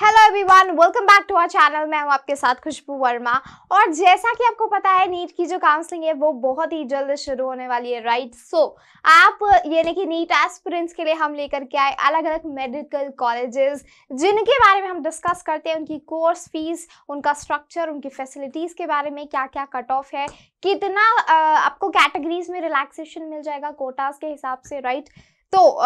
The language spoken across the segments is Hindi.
Hello everyone welcome back to our channel मैं हूं आपके साथ खुशबू वर्मा और जैसा कि आपको पता है नीट की जो काउंसलिंग है वो बहुत ही जल्द शुरू होने वाली है राइट सो so, आप यानी कि नीट एस्पिरेंट्स के लिए हम लेकर के आए अलग अलग मेडिकल कॉलेजेस जिनके बारे में हम डिस्कस करते हैं उनकी कोर्स फीस उनका स्ट्रक्चर उनकी फैसिलिटीज़ के बारे में क्या क्या कट ऑफ है कितना आपको कैटेगरीज में रिलैक्सेशन मिल जाएगा कोटास के हिसाब से राइट right? तो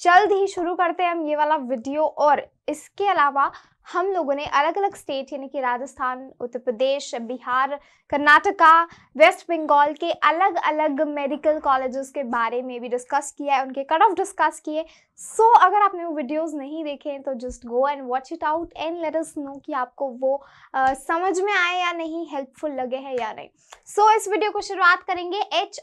जल्द ही शुरू करते हैं हम ये वाला वीडियो और इसके अलावा हम लोगों ने अलग अलग स्टेट यानी कि राजस्थान उत्तर प्रदेश बिहार कर्नाटका वेस्ट बंगाल के अलग अलग मेडिकल कॉलेजेस के बारे में भी डिस्कस किया है उनके कट ऑफ डिस्कस किए सो so, अगर आपने वो वीडियोस नहीं देखे हैं तो just go and watch it out and let us know कि आपको वो uh, समझ में आए या नहीं हेल्पफुल लगे हैं या नहीं सो so, इस वीडियो को शुरुआत करेंगे एच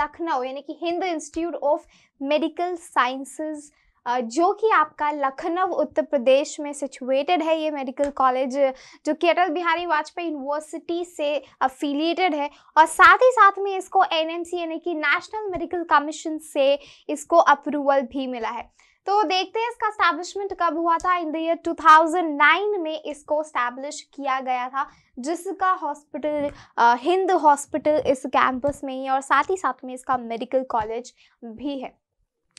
लखनऊ यानी कि Hindu institute of medical sciences जो कि आपका लखनऊ उत्तर प्रदेश में सिचुएटेड है ये मेडिकल कॉलेज जो कि अटल बिहारी वाजपेयी यूनिवर्सिटी से अफिलिएटेड है और साथ ही साथ में इसको एन यानी कि नेशनल मेडिकल कमीशन से इसको अप्रूवल भी मिला है तो देखते हैं इसका स्टैब्लिशमेंट कब हुआ था इन द ईयर 2009 में इसको स्टैब्लिश किया गया था जिसका हॉस्पिटल हिंद हॉस्पिटल इस कैंपस में ही और साथ ही साथ में इसका मेडिकल कॉलेज भी है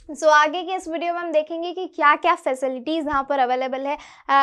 सो so, आगे के इस वीडियो में हम देखेंगे कि क्या क्या फैसिलिटीज़ यहाँ पर अवेलेबल है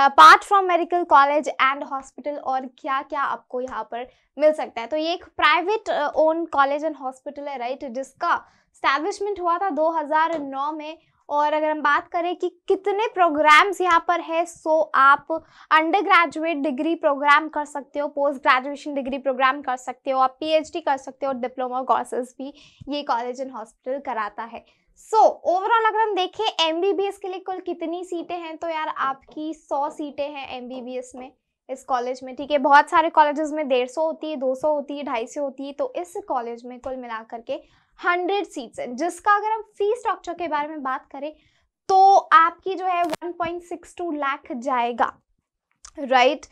apart from medical college and hospital और क्या क्या आपको यहाँ पर मिल सकता है तो ये एक private own college and hospital है राइट जिसका स्टैब्लिशमेंट हुआ था 2009 में और अगर हम बात करें कि कितने प्रोग्राम्स यहाँ पर है सो आप अंडर ग्रेजुएट डिग्री प्रोग्राम कर सकते हो पोस्ट ग्रेजुएशन डिग्री प्रोग्राम कर सकते हो आप पीएचडी कर सकते हो और डिप्लोमा कोर्सेज भी ये कॉलेज एंड हॉस्पिटल कराता है सो so, ओवरऑल अगर हम देखें एम के लिए कुल कितनी सीटें हैं तो यार आपकी सौ सीटें हैं एम में इस कॉलेज में ठीक है बहुत सारे कॉलेजेस में डेढ़ सौ होती है दो सौ होती है ढाई सौ होती है तो इस कॉलेज में कुल मिला करके हंड्रेड सीट्स हैं जिसका अगर हम फी स्ट्रक्चर के बारे में बात करें तो आपकी जो है 1.62 लाख जाएगा राइट right?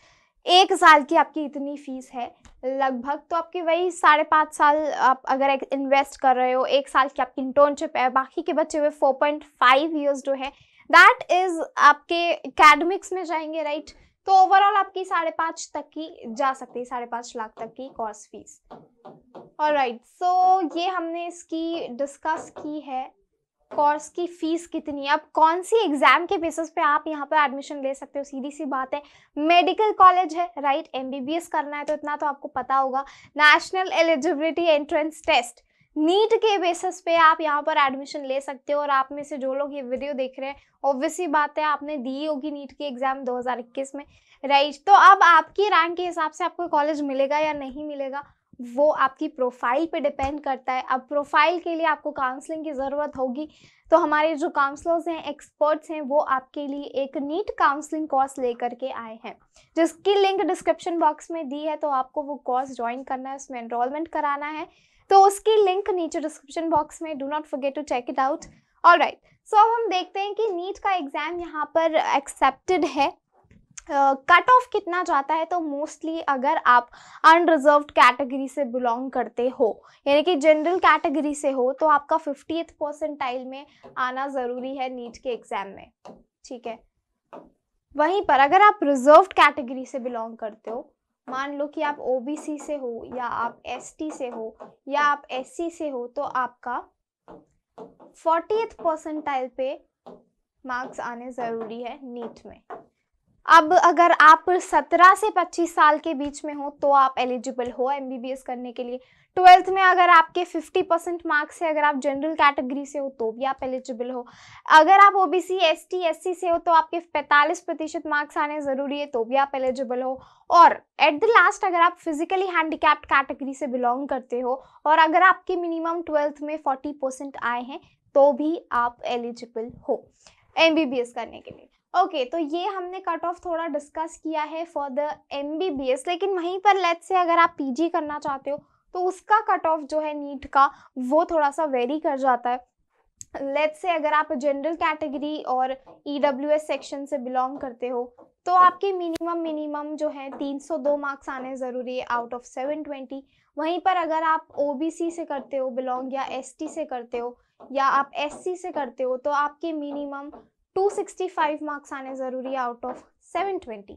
एक साल की आपकी इतनी फीस है लगभग तो आपकी वही साढ़े पाँच साल आप अगर इन्वेस्ट कर रहे हो एक साल की आपकी इंटर्नशिप है बाकी के बच्चे हुए फोर पॉइंट फाइव ईयर्स जो है दैट इज़ आपके एकेडमिक्स में जाएंगे राइट तो ओवरऑल आपकी साढ़े पाँच तक की जा सकती है साढ़े पाँच लाख तक की कोर्स फीस और राइट सो ये हमने इसकी डिस्कस की है कोर्स की फीस कितनी है अब कौन सी एग्जाम के बेसिस पे आप यहाँ पर एडमिशन ले सकते हो सीधी सी बात है मेडिकल कॉलेज है राइट एमबीबीएस करना है तो इतना तो आपको पता होगा national eligibility entrance test NEET के बेसिस पे आप यहाँ पर एडमिशन ले सकते हो और आप में से जो लोग ये वीडियो देख रहे हैं ऑब्वियसली बात है आपने दी होगी नीट की एग्ज़ाम 2021 में राइट तो अब आपकी रैंक के हिसाब से आपको कॉलेज मिलेगा या नहीं मिलेगा वो आपकी प्रोफाइल पे डिपेंड करता है अब प्रोफाइल के लिए आपको काउंसलिंग की ज़रूरत होगी तो हमारे जो काउंसलर्स हैं एक्सपर्ट्स हैं वो आपके लिए एक नीट काउंसलिंग कोर्स लेकर के आए हैं जिसकी लिंक डिस्क्रिप्शन बॉक्स में दी है तो आपको वो कोर्स ज्वाइन करना है उसमें एनरोलमेंट कराना है तो उसकी लिंक नीचे डिस्क्रिप्शन बॉक्स में do not forget to check it out all right so अब हम देखते हैं कि नीट का एग्ज़ाम यहाँ पर एक्सेप्टेड है कट uh, ऑफ कितना जाता है तो मोस्टली अगर आप अनरिजर्व कैटेगरी से बिलोंग करते हो यानी कि जनरल कैटेगरी से हो तो आपका फिफ्टी परसेंटाइल में आना ज़रूरी है नीट के एग्ज़ाम में ठीक है वहीं पर अगर आप रिजर्व कैटेगरी से बिलोंग करते हो मान लो कि आप ओबीसी से हो या आप एसटी से हो या आप एससी से हो तो आपका फोर्टी परसेंटाइल पे मार्क्स आने ज़रूरी है नीट में अब अगर आप 17 से 25 साल के बीच में हो तो आप एलिजिबल हो एमबीबीएस करने के लिए ट्वेल्थ में अगर आपके 50 परसेंट मार्क्स से अगर आप जनरल कैटेगरी से हो तो भी आप एलिजिबल हो अगर आप ओबीसी एसटी एससी से हो तो आपके 45 प्रतिशत मार्क्स आने ज़रूरी है तो भी आप एलिजिबल हो और एट द लास्ट अगर आप फिजिकली हैंडीकैप्ड कैटेगरी से बिलोंग करते हो और अगर आपके मिनिमम ट्वेल्थ में फोर्टी आए हैं तो भी आप एलिजिबल हो एम करने के लिए ओके okay, तो ये हमने कट ऑफ थोड़ा डिस्कस किया है फॉर द एम लेकिन वहीं पर लेट से अगर आप पीजी करना चाहते हो तो उसका कट ऑफ जो है नीट का वो थोड़ा सा वेरी कर जाता है लेट से अगर आप जनरल कैटेगरी और ई e सेक्शन से बिलोंग करते हो तो आपके मिनिमम मिनिमम जो है 302 मार्क्स आने ज़रूरी है आउट ऑफ 720 वहीं पर अगर आप ओ से करते हो बिलोंग या एस से करते हो या आप एस से करते हो तो आपके मिनिमम 265 मार्क्स आने ज़रूरी है out of 720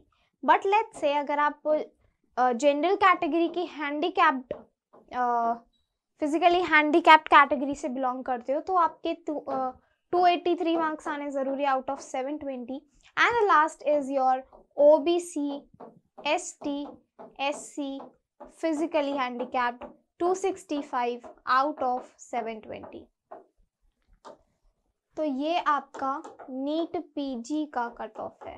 but let say अगर आप जनरल uh, कैटेगरी की हैंडी फिजिकली हैंडीकैप्ड कैटेगरी से बिलोंग करते हो तो आपके टू एट्टी थ्री मार्क्स आने ज़रूरी है out of seven twenty and last is your O B C S T S C physically handicapped 265 out of 720. तो ये आपका नीट पीजी का कट ऑफ है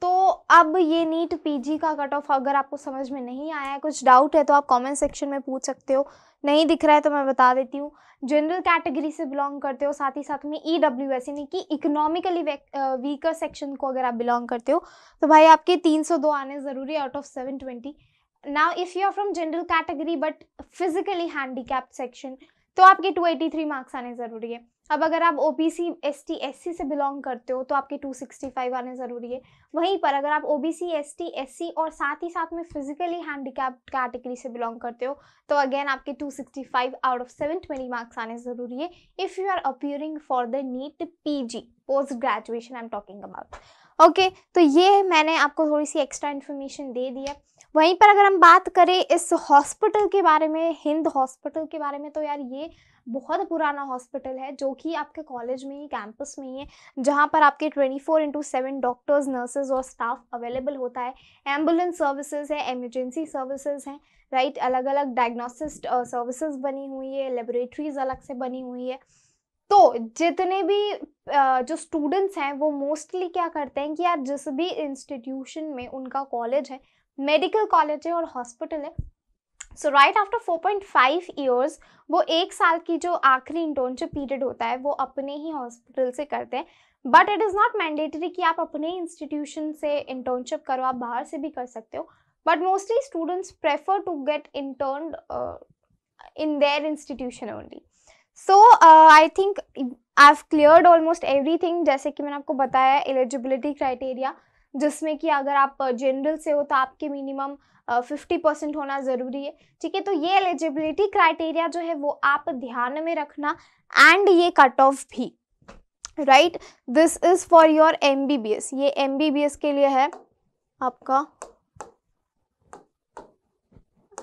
तो अब ये नीट पीजी का कट ऑफ अगर आपको समझ में नहीं आया कुछ डाउट है तो आप कमेंट सेक्शन में पूछ सकते हो नहीं दिख रहा है तो मैं बता देती हूँ जनरल कैटेगरी से बिलोंग करते हो साथ ही साथ में ई डब्ल्यू एस यानी कि इकोनॉमिकली वीकर सेक्शन को अगर आप बिलोंग करते हो तो भाई आपके तीन सौ दो आने ज़रूरी out of seven twenty now if you are from general category but physically handicap section तो आपके 283 मार्क्स आने ज़रूरी है अब अगर आप O B C S T S C से बिलोंग करते हो तो आपके 265 आने ज़रूरी है वहीं पर अगर आप O B C S T S C और साथ ही साथ में फिजिकली हैंडीकैप कैटेगरी से बिलोंग करते हो तो अगेन आपके 265 आउट ऑफ 720 मार्क्स आने ज़रूरी है if you are appearing for the NEET P G post graduation I am talking about okay तो ये मैंने आपको थोड़ी सी एक्स्ट्रा इन्फॉर्मेशन दे दिया वहीं पर अगर हम बात करें इस हॉस्पिटल के बारे में हिंद हॉस्पिटल के बारे में तो यार ये बहुत पुराना हॉस्पिटल है जो कि आपके कॉलेज में ही कैंपस में ही है जहाँ पर आपके 24 four into seven doctors nurses और स्टाफ अवेलेबल होता है एम्बुलेंस सर्विसेज है एमरजेंसी सर्विसेज हैं राइट अलग अलग डायग्नोसिस्ट सर्विसेज बनी हुई है लेबोरेटरीज अलग से बनी हुई है तो जितने भी जो स्टूडेंट्स हैं वो मोस्टली क्या करते हैं कि यार जिस भी इंस्टीट्यूशन में उनका कॉलेज है मेडिकल कॉलेज है और हॉस्पिटल है सो राइट आफ्टर 4.5 ईयर्स वो एक साल की जो आखिरी इंटर्नशिप पीरियड होता है वो अपने ही हॉस्पिटल से करते हैं but it is not mandatory कि आप अपने इंस्टीट्यूशन से इंटर्नशिप करो आप बाहर से भी कर सकते हो but mostly students prefer to get intern in their institution only so I think I have clear almost every जैसे कि मैंने आपको बताया एलिजिबिलिटी क्राइटेरिया जिसमें कि अगर आप जनरल से हो तो आपके मिनिमम फिफ्टी परसेंट होना ज़रूरी है ठीक है तो ये एलिजिबिलिटी क्राइटेरिया जो है वो आप ध्यान में रखना एंड ये कट ऑफ भी right this is for your M ये एम के लिए है आपका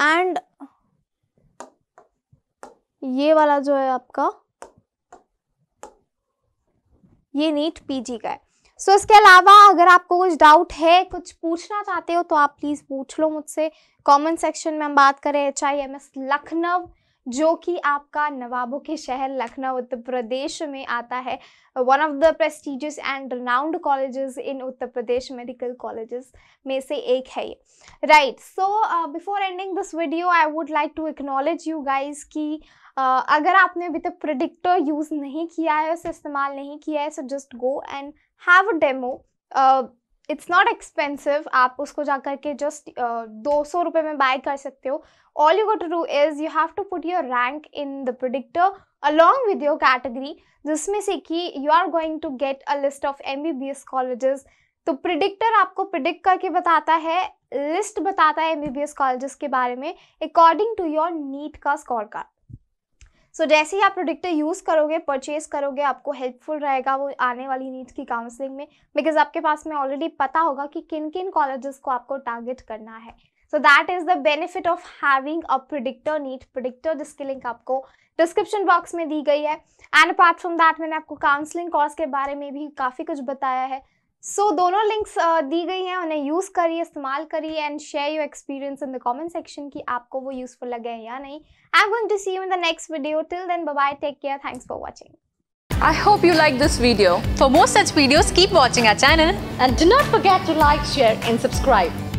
एंड ये वाला जो है आपका ये नीट पीजी का है सो so, इसके अलावा अगर आपको कुछ डाउट है कुछ पूछना चाहते हो तो आप प्लीज़ पूछ लो मुझसे कमेंट सेक्शन में हम बात करें H I M S Lucknow जो कि आपका नवाबों के शहर लखनऊ उत्तर प्रदेश में आता है one of the prestigious and renowned colleges in Uttar Pradesh medical colleges में से एक है ये right so before ending this video I would like to acknowledge you guys कि uh, अगर आपने अभी तक प्रोडिक्टर यूज़ नहीं किया है उसे इस्तेमाल नहीं किया है so just go and have a demo it's not expensive आप उसको जा के जस्ट uh, दो सौ रुपये में बाय कर सकते हो all you go to do is you have to put your rank in the predictor along with your category जिसमें से कि you are going to get a list of M B B S colleges तो प्रिडिक्टर आपको प्रिडिक्ट करके बताता है लिस्ट बताता है M B B S colleges के बारे में अकॉर्डिंग टू योर नीट का स्कोर कार्ड सो so, जैसे ही आप प्रोडिक्टर यूज़ करोगे परचेज करोगे आपको हेल्पफुल रहेगा वो आने वाली नीट की काउंसलिंग में बिकॉज आपके पास में ऑलरेडी पता होगा कि किन किन कॉलेजेस को आपको टारगेट करना है so that is the benefit of having a predictor NEET predictor जिसकी लिंक आपको डिस्क्रिप्शन बॉक्स में दी गई है एंड अपार्ट फ्रॉम दैट मैंने आपको काउंसलिंग कोर्स के बारे में भी काफ़ी कुछ बताया है सो so, दोनों लिंक्स uh, दी गई हैं उन्हें यूज़ करिए इस्तेमाल करिए and share your experience in the comment section कि आपको वो यूज़फुल लगे या नहीं I am going to see you in the next video till then bye take care thanks for watching I hope you like this video for more such videos keep watching our channel and do not forget to like share and subscribe